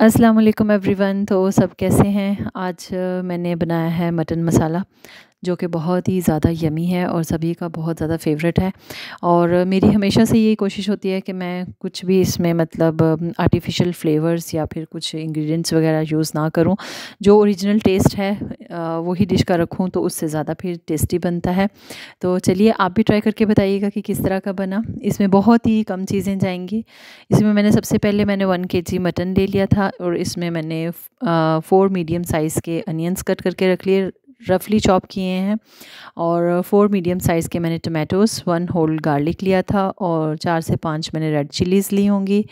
Aslam every everyone तो सब कैसे हैं आज मैंने बनाया है मटन मसाला जो कि बहुत ही ज़्यादा यमी है और सभी का बहुत ज़्यादा फेवरेट है और मेरी हमेशा से यही कोशिश होती है कि मैं कुछ भी इसमें मतलब आर्टिफिशियल फ्लेवर्स या फिर कुछ इंग्रेडिएंट्स वगैरह यूज़ ना करूं जो ओरिजिनल टेस्ट है वही डिश का रखूं तो उससे ज़्यादा फिर टेस्टी बनता है तो चलिए आप भी ट्राई करके बताइएगा कि किस तरह का बना इसमें बहुत ही कम चीज़ें जाएंगी इसमें मैंने सबसे पहले मैंने वन के जी मटन ले लिया था और इसमें मैंने फ़ोर मीडियम साइज़ के अनियंस कट करके रख लिए रफली चॉप किए हैं और फोर मीडियम साइज़ के मैंने टमाटोज़ वन होल गार्लिक लिया था और चार से पाँच मैंने रेड चिलीज़ ली होंगी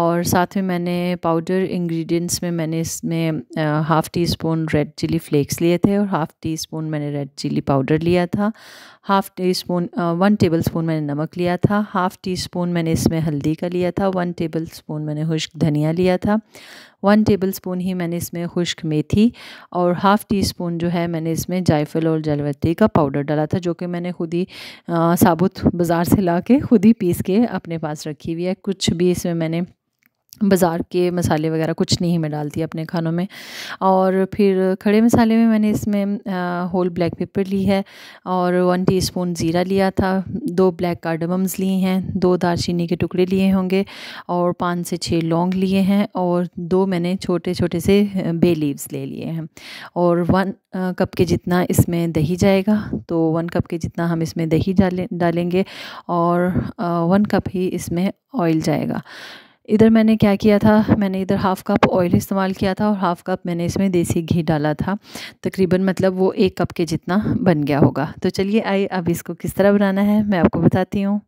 और साथ में मैंने पाउडर इंग्रेडिएंट्स में मैंने इसमें half teaspoon red chilli flakes लिए थे और हाफ़ टी स्पून मैंने रेड चिली पाउडर लिया था half teaspoon one tablespoon मैंने नमक लिया था हाफ़ टी स्पून मैंने इसमें हल्दी का लिया था वन टेबल स्पून मैंने खुश्क धनिया लिया था वन टेबल स्पून ही मैंने इसमें खुश्क मेथी और हाफ़ टी स्पून जो है मैंने मैंने इसमें जायफल और जलवती का पाउडर डाला था जो कि मैंने खुद ही साबुत बाज़ार से ला के खुद ही पीस के अपने पास रखी हुई है कुछ भी इसमें मैंने बाज़ार के मसाले वगैरह कुछ नहीं मैं डालती अपने खानों में और फिर खड़े मसाले में मैंने इसमें होल ब्लैक पेपर ली है और वन टीस्पून ज़ीरा लिया था दो ब्लैक कार्डमम्स लिए हैं दो दारचीनी के टुकड़े लिए होंगे और पाँच से छः लौंग लिए हैं और दो मैंने छोटे छोटे से बे लीव्स ले लिए हैं और वन कप के जितना इसमें दही जाएगा तो वन कप के जितना हम इसमें दही डालें डालेंगे और वन कप ही इसमें ऑयल जाएगा इधर मैंने क्या किया था मैंने इधर हाफ़ कप ऑयल इस्तेमाल किया था और हाफ़ कप मैंने इसमें देसी घी डाला था तकरीबन मतलब वो एक कप के जितना बन गया होगा तो चलिए आई अब इसको किस तरह बनाना है मैं आपको बताती हूँ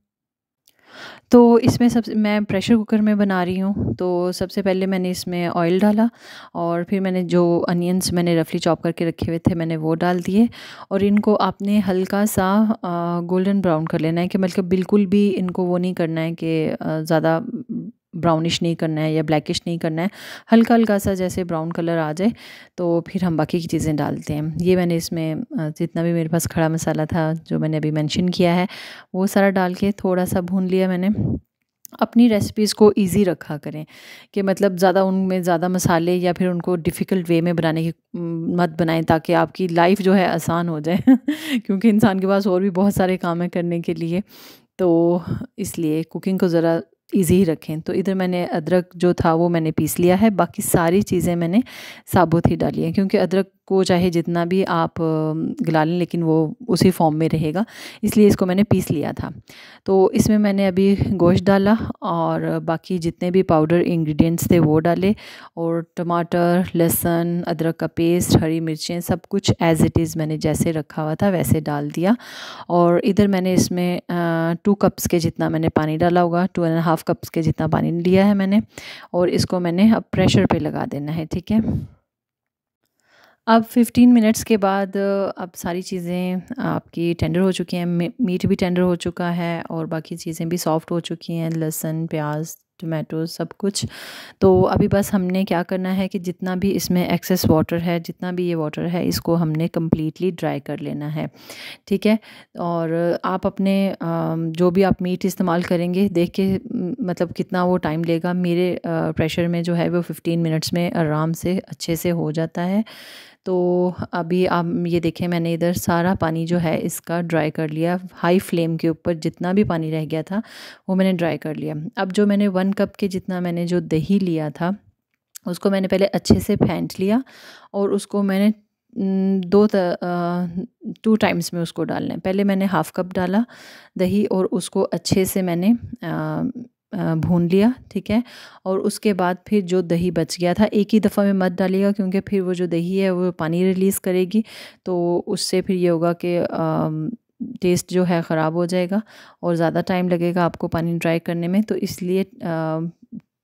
तो इसमें सबसे मैं प्रेशर कुकर में बना रही हूँ तो सबसे पहले मैंने इसमें ऑयल डाला और फिर मैंने जो अनियंस मैंने रफली चॉप करके रखे हुए थे मैंने वो डाल दिए और इनको आपने हल्का सा गोल्डन ब्राउन कर लेना है कि मतलब बिल्कुल भी इनको वो नहीं करना है कि ज़्यादा ब्राउनिश नहीं करना है या ब्लैकिश नहीं करना है हल्का हल्का सा जैसे ब्राउन कलर आ जाए तो फिर हम बाकी की चीज़ें डालते हैं ये मैंने इसमें जितना भी मेरे पास खड़ा मसाला था जो मैंने अभी मैंशन किया है वो सारा डाल के थोड़ा सा भून लिया मैंने अपनी रेसिपीज़ को इजी रखा करें कि मतलब ज़्यादा उनमें ज़्यादा मसाले या फिर उनको डिफ़िकल्ट वे में बनाने की मत बनाएं ताकि आपकी लाइफ जो है आसान हो जाए क्योंकि इंसान के पास और भी बहुत सारे काम है करने के लिए तो इसलिए कुकिंग को ज़रा ईज़ी ही रखें तो इधर मैंने अदरक जो था वो मैंने पीस लिया है बाकी सारी चीज़ें मैंने साबुत ही डाली हैं क्योंकि अदरक को चाहे जितना भी आप गला लें लेकिन वो उसी फॉर्म में रहेगा इसलिए इसको मैंने पीस लिया था तो इसमें मैंने अभी गोश्त डाला और बाकी जितने भी पाउडर इंग्रेडिएंट्स थे वो डाले और टमाटर लहसुन अदरक का पेस्ट हरी मिर्चें सब कुछ एज़ इट इज़ मैंने जैसे रखा हुआ था वैसे डाल दिया और इधर मैंने इसमें टू कप्स के जितना मैंने पानी डाला होगा two and half half cups के जितना पानी लिया है मैंने और इसको मैंने अब प्रेशर पे लगा देना है ठीक है अब 15 मिनट्स के बाद अब सारी चीज़ें आपकी टेंडर हो चुकी हैं मीट भी टेंडर हो चुका है और बाकी चीज़ें भी सॉफ्ट हो चुकी हैं लहसुन प्याज टमाटोज सब कुछ तो अभी बस हमने क्या करना है कि जितना भी इसमें एक्सेस वाटर है जितना भी ये वाटर है इसको हमने कम्प्लीटली ड्राई कर लेना है ठीक है और आप अपने जो भी आप मीट इस्तेमाल करेंगे देख के मतलब कितना वो टाइम लेगा मेरे प्रेशर में जो है वो 15 मिनट्स में आराम से अच्छे से हो जाता है तो अभी आप ये देखें मैंने इधर सारा पानी जो है इसका ड्राई कर लिया हाई फ्लेम के ऊपर जितना भी पानी रह गया था वो मैंने ड्राई कर लिया अब जो मैंने वन कप के जितना मैंने जो दही लिया था उसको मैंने पहले अच्छे से फेंट लिया और उसको मैंने दो टू टाइम्स में उसको डालना है पहले मैंने हाफ़ कप डाला दही और उसको अच्छे से मैंने आ, भून लिया ठीक है और उसके बाद फिर जो दही बच गया था एक ही दफ़ा में मत डालिएगा क्योंकि फिर वो जो दही है वो पानी रिलीज़ करेगी तो उससे फिर ये होगा कि टेस्ट जो है ख़राब हो जाएगा और ज़्यादा टाइम लगेगा आपको पानी ड्राई करने में तो इसलिए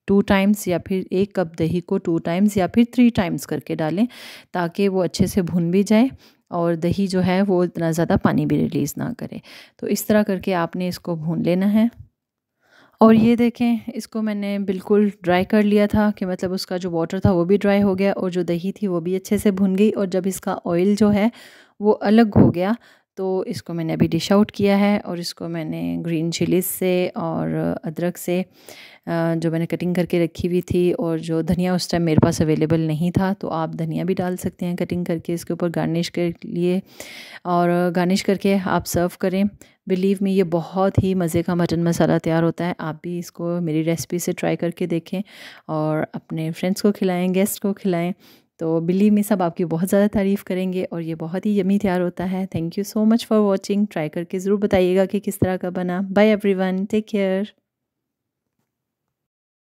टू टाइम्स या फिर एक कप दही को टू टाइम्स या फिर थ्री टाइम्स करके डालें ताकि वो अच्छे से भुन भी जाए और दही जो है वो इतना ज़्यादा पानी भी रिलीज़ ना करे तो इस तरह करके आपने इसको भून लेना है और ये देखें इसको मैंने बिल्कुल ड्राई कर लिया था कि मतलब उसका जो वाटर था वो भी ड्राई हो गया और जो दही थी वो भी अच्छे से भुन गई और जब इसका ऑयल जो है वो अलग हो गया तो इसको मैंने अभी डिश आउट किया है और इसको मैंने ग्रीन चिलीज से और अदरक से जो मैंने कटिंग करके रखी हुई थी और जो धनिया उस टाइम मेरे पास अवेलेबल नहीं था तो आप धनिया भी डाल सकते हैं कटिंग करके इसके ऊपर गार्निश के लिए और गार्निश करके आप सर्व करें बिलीव मी ये बहुत ही मज़े का मटन मसाला तैयार होता है आप भी इसको मेरी रेसिपी से ट्राई करके देखें और अपने फ्रेंड्स को खिलाएं गेस्ट को खिलाएं तो बिलीव मी सब आपकी बहुत ज़्यादा तारीफ़ करेंगे और ये बहुत ही यमी तैयार होता है thank you so much for watching try करके ज़रूर बताइएगा कि किस तरह का बना बाय एवरी टेक केयर